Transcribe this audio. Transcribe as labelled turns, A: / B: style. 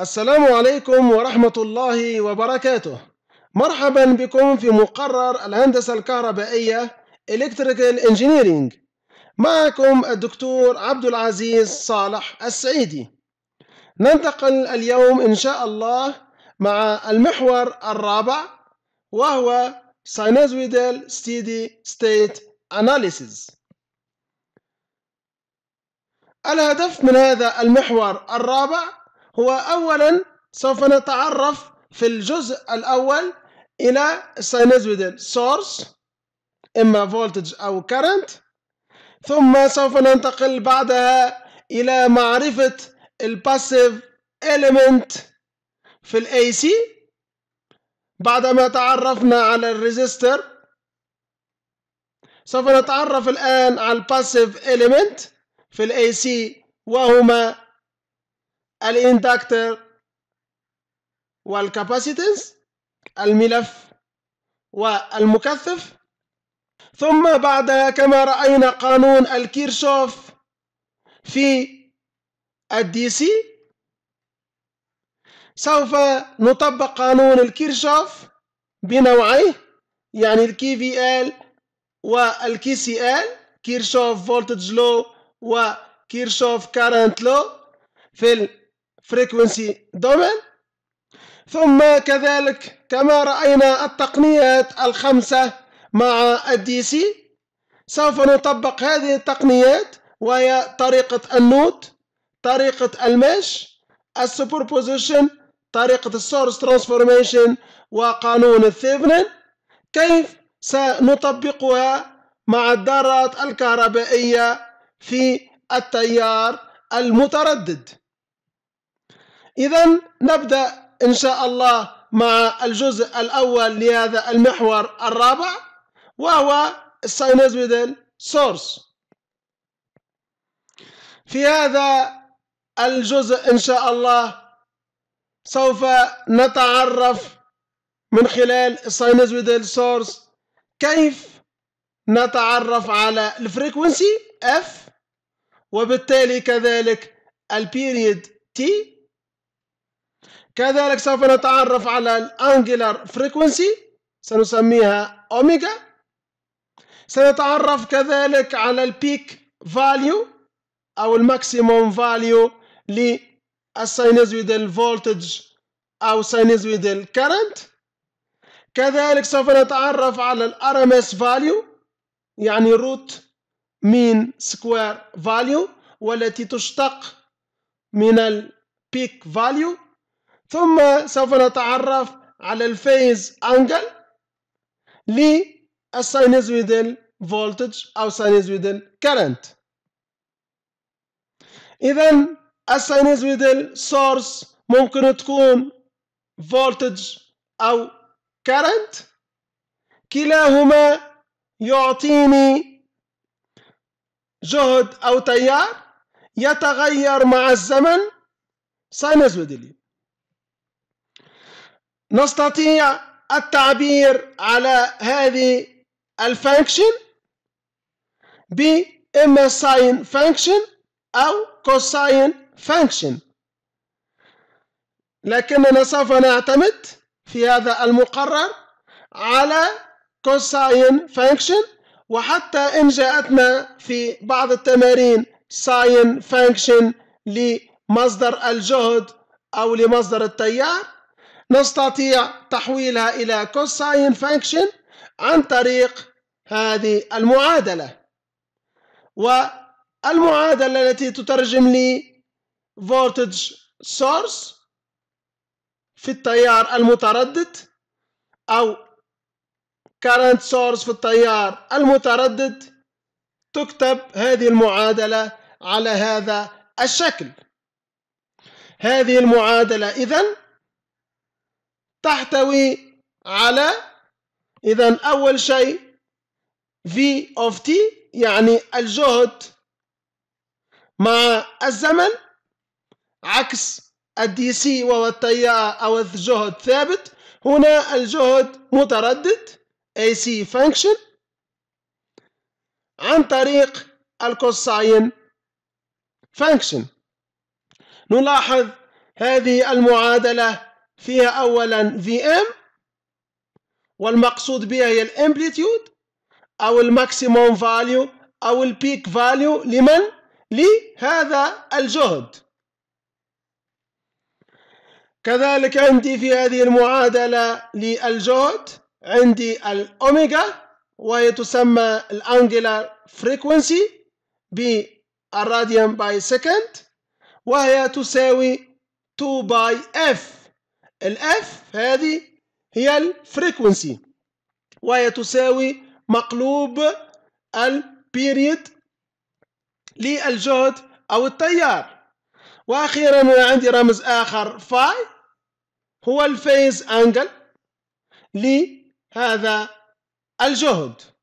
A: السلام عليكم ورحمة الله وبركاته مرحبا بكم في مقرر الهندسة الكهربائية Electrical Engineering معكم الدكتور عبد العزيز صالح السعيدي ننتقل اليوم إن شاء الله مع المحور الرابع وهو Sinusoidal Steady State Analysis الهدف من هذا المحور الرابع هو أولا سوف نتعرف في الجزء الأول إلى sinusoidal سورس إما فولتج أو current ثم سوف ننتقل بعدها إلى معرفة الباسيف إليمنت في الاي سي بعدما تعرفنا على الريزيستر سوف نتعرف الآن على الباسيف إليمنت في الاي سي وهما الاندكتر والكاباسيتنس الملف والمكثف ثم بعد كما رأينا قانون الكيرشوف في الدي سي سوف نطبق قانون الكيرشوف بنوعيه يعني الكي في ال والكي سي ال كيرشوف فولتج لو وكيرشوف كارنت لو في frequency domain ثم كذلك كما رأينا التقنيات الخمسة مع الدي سي سوف نطبق هذه التقنيات وهي طريقة النوت طريقة المش السوبربوزيشن طريقة السورس ترانسفورميشن وقانون الثيفنن كيف سنطبقها مع الدارات الكهربائية في التيار المتردد إذا نبدأ إن شاء الله مع الجزء الأول لهذا المحور الرابع وهو Sinusoidal سورس في هذا الجزء إن شاء الله سوف نتعرف من خلال Sinusoidal سورس كيف نتعرف على الفريكونسي F وبالتالي كذلك البيريد T كذلك سوف نتعرف على الانجلر فريكونسي سنسميها اوميجا سنتعرف كذلك على البيك فاليو او الماكسيموم فاليو للساينوزويدال فولتج او ساينوزويدال كارنت كذلك سوف نتعرف على الار ام اس فاليو يعني روت مين سكوير فاليو والتي تشتق من البيك فاليو ثم سوف نتعرف على الفيز أنجل للساينوزويدال فولتج أو ساينوزويدال كرنت إذا الساينوزويدال سورس ممكن تكون فولتج أو كرنت كلاهما يعطيني جهد أو تيار يتغير مع الزمن ساينوزويدلي نستطيع التعبير على هذه الفانكشن ب إما ساين فانكشن أو كوساين فانكشن لكننا سوف نعتمد في هذا المقرر على كوساين فانكشن وحتى إن جاءتنا في بعض التمارين ساين فانكشن لمصدر الجهد أو لمصدر التيار نستطيع تحويلها إلى كوساين فانكشن عن طريق هذه المعادلة والمعادلة التي تترجم لي فولتج سورس في التيار المتردد أو current source في التيار المتردد تكتب هذه المعادلة على هذا الشكل هذه المعادلة إذن تحتوي على إذا أول شيء v of t يعني الجهد مع الزمن عكس الدي سي وهو التيار أو الجهد ثابت هنا الجهد متردد AC function عن طريق الكوساين function نلاحظ هذه المعادلة فيها أولا Vm والمقصود بها هي الامبليتيود أو الماكسيموم فاليو أو البيك فاليو لمن؟ لهذا الجهد كذلك عندي في هذه المعادلة للجهد عندي الأوميجا وهي تسمى الأنجلر فريكونسي بالراديان باي سكند وهي تساوي 2 باي اف الاف هذه هي الفريكونسي وهي تساوي مقلوب البيريد للجهد أو التيار وأخيرا عندي رمز آخر فاي هو الفيز أنجل لهذا الجهد